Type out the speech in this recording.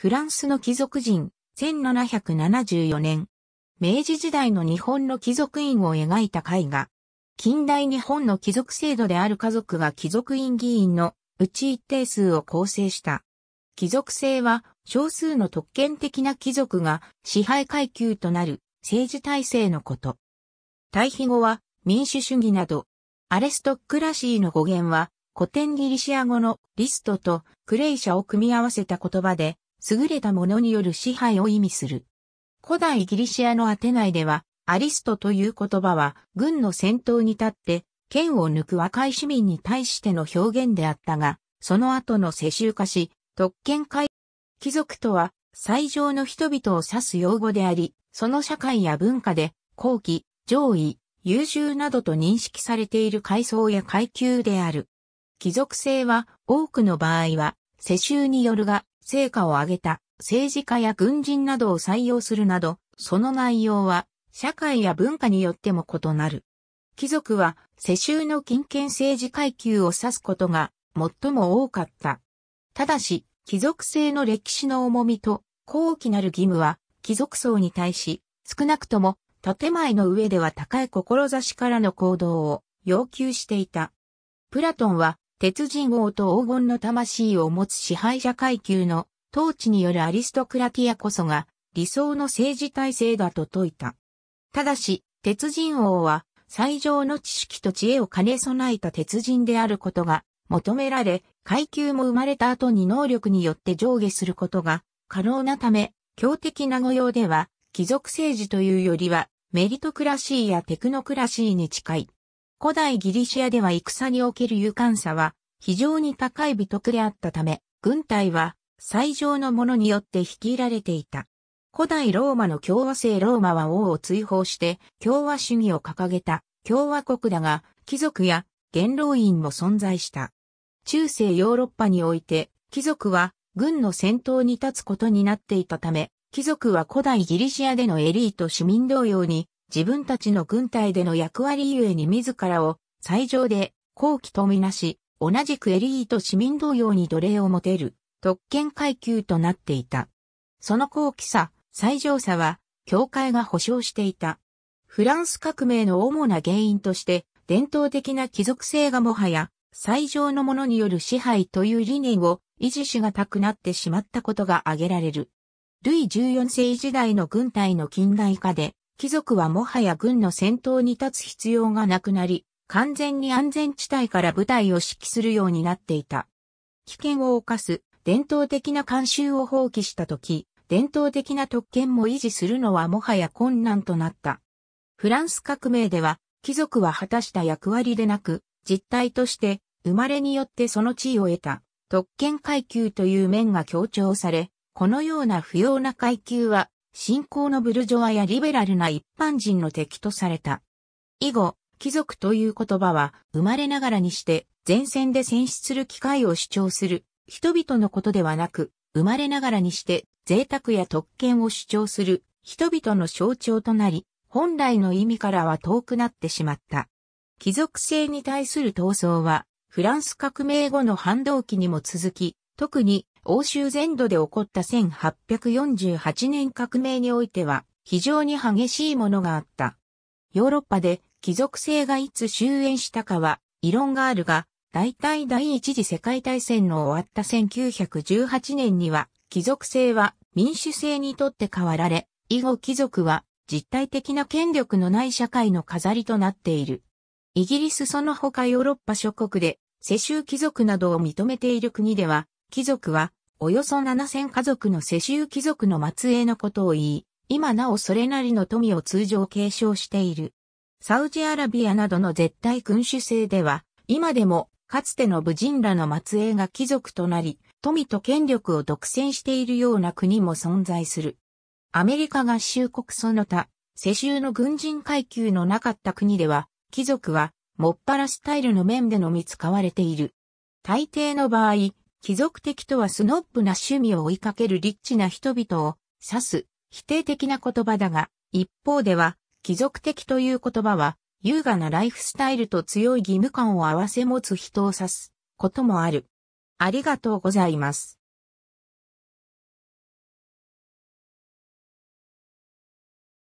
フランスの貴族人、1774年。明治時代の日本の貴族院を描いた絵画。近代日本の貴族制度である家族が貴族院議員のうち一定数を構成した。貴族制は少数の特権的な貴族が支配階級となる政治体制のこと。対比語は民主主義など。アレストクラシーの語源は古典ギリシア語のリストとクレイシャを組み合わせた言葉で優れたものによる支配を意味する。古代ギリシアのアテナイでは、アリストという言葉は、軍の先頭に立って、剣を抜く若い市民に対しての表現であったが、その後の世襲化し、特権階貴族とは、最上の人々を指す用語であり、その社会や文化で、後期、上位、優秀などと認識されている階層や階級である。貴族性は多くの場合は世襲によるが成果を上げた政治家や軍人などを採用するなど、その内容は社会や文化によっても異なる。貴族は世襲の金権政治階級を指すことが最も多かった。ただし、貴族性の歴史の重みと高貴なる義務は貴族層に対し少なくとも建前の上では高い志からの行動を要求していた。プラトンは鉄人王と黄金の魂を持つ支配者階級の統治によるアリストクラティアこそが理想の政治体制だと説いた。ただし、鉄人王は最上の知識と知恵を兼ね備えた鉄人であることが求められ、階級も生まれた後に能力によって上下することが可能なため、強敵な御用では貴族政治というよりはメリトクラシーやテクノクラシーに近い。古代ギリシアでは戦における勇敢さは非常に高い美徳であったため、軍隊は最上の者によって率いられていた。古代ローマの共和制ローマは王を追放して共和主義を掲げた共和国だが、貴族や元老院も存在した。中世ヨーロッパにおいて、貴族は軍の先頭に立つことになっていたため、貴族は古代ギリシアでのエリート市民同様に自分たちの軍隊での役割ゆえに自らを最上で後期とみなし、同じくエリート市民同様に奴隷を持てる特権階級となっていた。その後期さ、最上さは、教会が保障していた。フランス革命の主な原因として、伝統的な貴族性がもはや、最上のものによる支配という理念を維持しがたくなってしまったことが挙げられる。ルイ14世時代の軍隊の近代化で、貴族はもはや軍の先頭に立つ必要がなくなり、完全に安全地帯から部隊を指揮するようになっていた。危険を冒す伝統的な慣習を放棄したとき、伝統的な特権も維持するのはもはや困難となった。フランス革命では、貴族は果たした役割でなく、実態として、生まれによってその地位を得た、特権階級という面が強調され、このような不要な階級は、信仰のブルジョアやリベラルな一般人の敵とされた。以後、貴族という言葉は生まれながらにして前線で戦死する機会を主張する人々のことではなく、生まれながらにして贅沢や特権を主張する人々の象徴となり、本来の意味からは遠くなってしまった。貴族性に対する闘争は、フランス革命後の反動期にも続き、特に欧州全土で起こった1848年革命においては非常に激しいものがあった。ヨーロッパで貴族性がいつ終焉したかは異論があるが、大体第一次世界大戦の終わった1918年には貴族性は民主制にとって変わられ、以後貴族は実体的な権力のない社会の飾りとなっている。イギリスその他ヨーロッパ諸国で世襲貴族などを認めている国では、貴族はおよそ7000家族の世襲貴族の末裔のことを言い、今なおそれなりの富を通常継承している。サウジアラビアなどの絶対君主制では、今でもかつての武人らの末裔が貴族となり、富と権力を独占しているような国も存在する。アメリカ合衆国その他、世襲の軍人階級のなかった国では、貴族は、もっぱらスタイルの面でのみ使われている。大抵の場合、貴族的とはスノップな趣味を追いかけるリッチな人々を指す否定的な言葉だが、一方では、貴族的という言葉は、優雅なライフスタイルと強い義務感を合わせ持つ人を指すこともある。ありがとうございます。